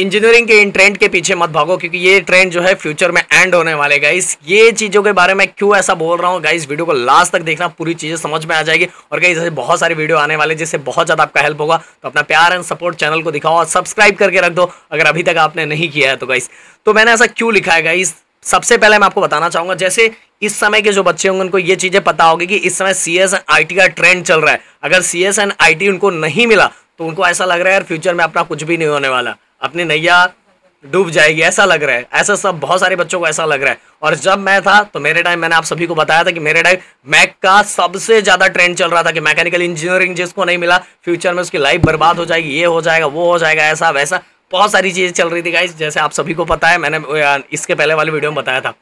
engineering के इन trend के पीछे मत भागो क्योंकि ये ट्रेंड जो है फ्यूचर में एंड होने वाले गाइस ये चीज़ों के बारे में क्यों ऐसा बोल रहा हूँ गाइस वीडियो को लास्ट तक देखना पूरी चीज़ें समझ में आ जाएगी और गाइस ऐसे बहुत सारी वीडियो आने वाले जिससे बहुत ज़्यादा आपका हेल्प होगा तो अपना प्यार एंड सपोर्ट चैनल को दिखाओ और सब्सक्राइब करके रख दो अगर अभी तक आपने नहीं किया है तो गाइस तो मैंने ऐसा क्यों लिखा है गाइस सबसे पहले मैं आपको बताना चाहूंगा जैसे इस समय के जो बच्चे होंगे उनको ये चीज़ें पता होगी कि इस समय C S and I T का ट्रेंड चल रहा है अगर C S and I T उनको नहीं मिला तो उनको ऐसा लग रहा है यार फ्यूचर में अपना कुछ भी नहीं होने वाला अपनी नैया डूब जाएगी ऐसा लग रहा है ऐसा सब बहुत सारे बच्चों को ऐसा लग रहा है और जब मैं था तो मेरे टाइम मैंने आप सभी को बताया था कि मेरे टाइम मैक का सबसे ज़्यादा ट्रेंड चल रहा था कि मैकेनिकल इंजीनियरिंग जिसको नहीं मिला फ्यूचर में उसकी लाइफ बर्बाद हो जाएगी ये हो जाएगा वो हो जाएगा ऐसा वैसा बहुत सारी चीज़ें चल रही थी गाइस जैसे आप सभी को पता है मैंने इसके पहले वाले वीडियो में बताया था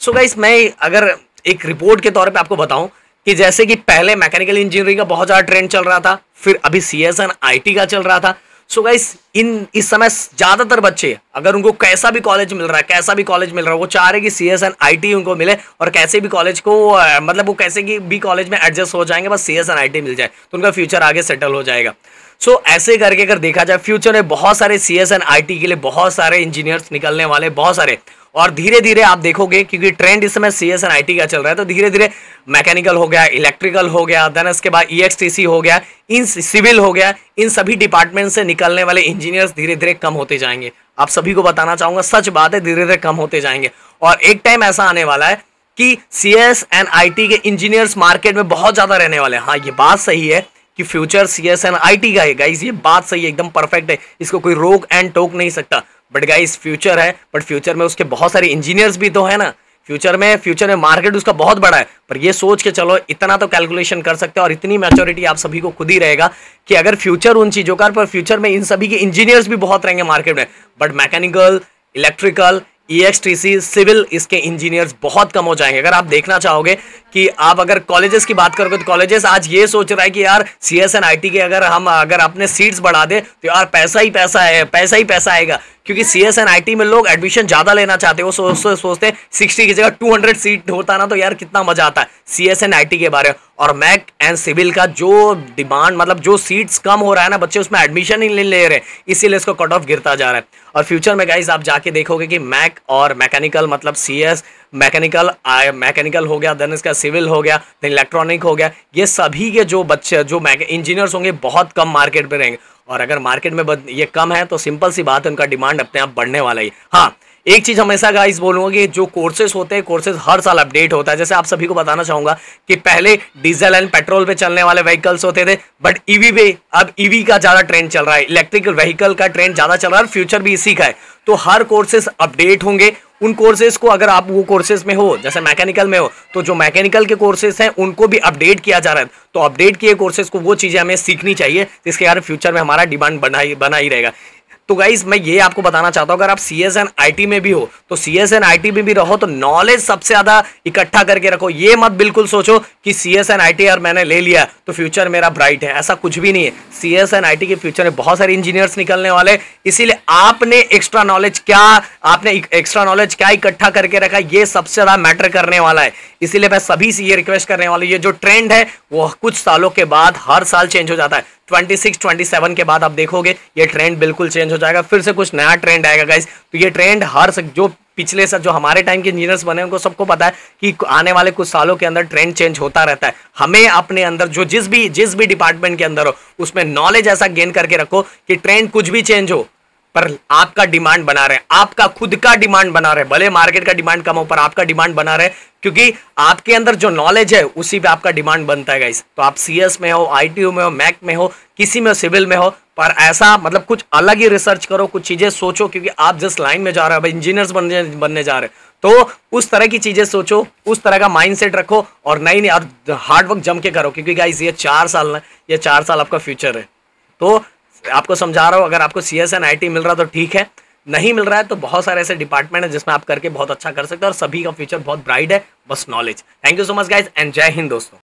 सो so गाइस मैं अगर एक रिपोर्ट के तौर पर आपको बताऊं कि जैसे कि पहले मैकेनिकल इंजीनियरिंग का बहुत ज़्यादा ट्रेंड चल रहा था फिर अभी C S and I T का चल रहा था सो so गाइस इन इस समय ज़्यादातर बच्चे अगर उनको कैसा भी कॉलेज मिल रहा है कैसा भी कॉलेज मिल रहा है वो चाह रहे कि C S and I T उनको मिले और कैसे भी कॉलेज को मतलब वो कैसे कि भी कॉलेज में एडजस्ट हो जाएंगे बस C S and I T मिल जाए तो उनका फ्यूचर आगे सेटल हो जाएगा सो so, ऐसे करके अगर देखा जाए फ्यूचर में बहुत सारे C S and I T के लिए बहुत सारे इंजीनियर्स निकलने वाले बहुत सारे और धीरे धीरे आप देखोगे क्योंकि ट्रेंड इस समय C S and I T का चल रहा है तो धीरे धीरे मैकेनिकल हो गया इलेक्ट्रिकल हो गया देन इसके बाद ई एक्स टी सी हो गया इन सिविल हो गया इन सभी डिपार्टमेंट से निकलने वाले इंजीनियर्स धीरे धीरे कम होते जाएंगे आप सभी को बताना चाहूंगा सच बात है धीरे धीरे कम होते जाएंगे और एक टाइम ऐसा आने वाला है कि C S and I T के इंजीनियर्स मार्केट में बहुत ज़्यादा रहने वाले हैं हाँ ये बात सही है कि future C S and I T का है गाइज ये बात सही है एकदम परफेक्ट है इसको कोई रोक एंड टोक नहीं सकता बट गाइज फ्यूचर है बट फ्यूचर में उसके बहुत सारे इंजीनियर्स भी तो है ना फ्यूचर में फ्यूचर में मार्केट उसका बहुत बड़ा है पर ये सोच के चलो इतना तो कैलकुलेशन कर सकते हैं और इतनी मैच्योरिटी आप सभी को खुद ही रहेगा कि अगर फ्यूचर उन चीज़ों का पर फ्यूचर में इन सभी के इंजीनियर्स भी बहुत रहेंगे मार्केट में but mechanical electrical EXTC e civil इसके इंजीनियर्स बहुत कम हो जाएंगे अगर आप देखना चाहोगे कि आप अगर कॉलेजेस की बात करोगे तो कॉलेजेस आज ये सोच रहा है कि यार C S and I T के अगर हम अगर अपने सीट्स बढ़ा दें तो यार पैसा ही पैसा है पैसा ही पैसा आएगा क्योंकि C S and I T में लोग एडमिशन ज़्यादा लेना चाहते हो सो, सो, सोचते हैं सिक्सटी की जगह टू हंड्रेड सीट होता ना तो यार कितना मज़ा आता है सी एस आई टी के बारे में और मैक एंड सिविल का जो डिमांड मतलब जो सीट्स कम हो रहा है ना बच्चे उसमें एडमिशन ही नहीं ले रहे इसीलिए इसको कट ऑफ गिरता जा रहा है और फ्यूचर में गाइज आप जाके देखोगे कि मैक और मैकेनिकल मतलब सी मैकेनिकल मैकेनिकल हो गया देन इसका सिविल हो गया देन इलेक्ट्रॉनिक हो गया ये सभी के जो बच्चे जो इंजीनियर्स होंगे बहुत कम मार्केट में रहेंगे और अगर मार्केट में ये कम है तो सिंपल सी बात है उनका डिमांड अपने आप बढ़ने वाला ही हाँ एक चीज़ हमेशा गाइस बोलूंगा कि जो कोर्सेज होते हैं कोर्सेज हर साल अपडेट होता है जैसे आप सभी को बताना चाहूंगा कि पहले डीजल एंड पेट्रोल पे चलने वाले व्हीकल्स होते थे बट ईवी पे अब ईवी का ज़्यादा ट्रेंड चल रहा है इलेक्ट्रिकल व्हीकल का ट्रेंड ज़्यादा चल रहा है और फ्यूचर भी इसी का है तो हर कोर्सेज अपडेट होंगे उन कोर्सेज को अगर आप वो कोर्सेज में हो जैसे मैकेनिकल में हो तो जो मैकेनिकल के कोर्सेज हैं उनको भी अपडेट किया जा रहा है तो अपडेट किए कोर्सेज को वो चीज़ें हमें सीखनी चाहिए जिसके कारण फ्यूचर में हमारा डिमांड बना ही बना ही रहेगा तो गाइज मैं ये आपको बताना चाहता हूँ अगर आप C S and I T में भी हो तो C S and I T में भी रहो तो नॉलेज सबसे ज़्यादा इकट्ठा करके रखो ये मत बिल्कुल सोचो कि C S and I T यार मैंने ले लिया तो फ्यूचर मेरा ब्राइट है ऐसा कुछ भी नहीं है C S and I T के फ्यूचर में बहुत सारे इंजीनियर्स निकलने वाले इसीलिए आपने एक्स्ट्रा नॉलेज क्या आपने एक्स्ट्रा नॉलेज क्या इकट्ठा करके रखा ये सबसे ज़्यादा मैटर करने वाला है इसीलिए मैं सभी से ये रिक्वेस्ट करने वाली ये जो ट्रेंड है वो कुछ सालों के बाद हर साल चेंज हो जाता है 26, 27 के बाद आप देखोगे ये ट्रेंड बिल्कुल चेंज हो जाएगा फिर से कुछ नया ट्रेंड आएगा गाइज तो ये ट्रेंड हर जो पिछले साल जो हमारे टाइम के इंजीनियर्स बने उनको सबको पता है कि आने वाले कुछ सालों के अंदर ट्रेंड चेंज होता रहता है हमें अपने अंदर जो जिस भी जिस भी डिपार्टमेंट के अंदर हो उसमें नॉलेज ऐसा गेन करके रखो कि ट्रेंड कुछ भी चेंज हो पर आपका डिमांड बना रहे आपका खुद का डिमांड बना रहे भले मार्केट का डिमांड कम हो पर आपका डिमांड बना रहे क्योंकि आपके अंदर जो नॉलेज है उसी पे आपका डिमांड बनता है गाइस तो आप सीएस में हो आईटीयू में हो मैक में हो किसी में हो सिविल में हो पर ऐसा मतलब कुछ अलग ही रिसर्च करो कुछ चीज़ें सोचो क्योंकि आप जिस लाइन में जा रहे हो इंजीनियर्स बनने बनने जा रहे हैं तो उस तरह की चीज़ें सोचो उस तरह का माइंड रखो और नई नई हार्डवर्क जम के करो क्योंकि गाइज ये चार साल ना ये चार साल आपका फ्यूचर है तो आपको समझा रहा हूँ अगर आपको C S and I T मिल रहा तो ठीक है नहीं मिल रहा है तो बहुत सारे ऐसे डिपार्टमेंट है जिसमें आप करके बहुत अच्छा कर सकते हैं और सभी का फ्यूचर बहुत ब्राइट है बस knowledge thank you so much guys and जय हिंद दोस्तों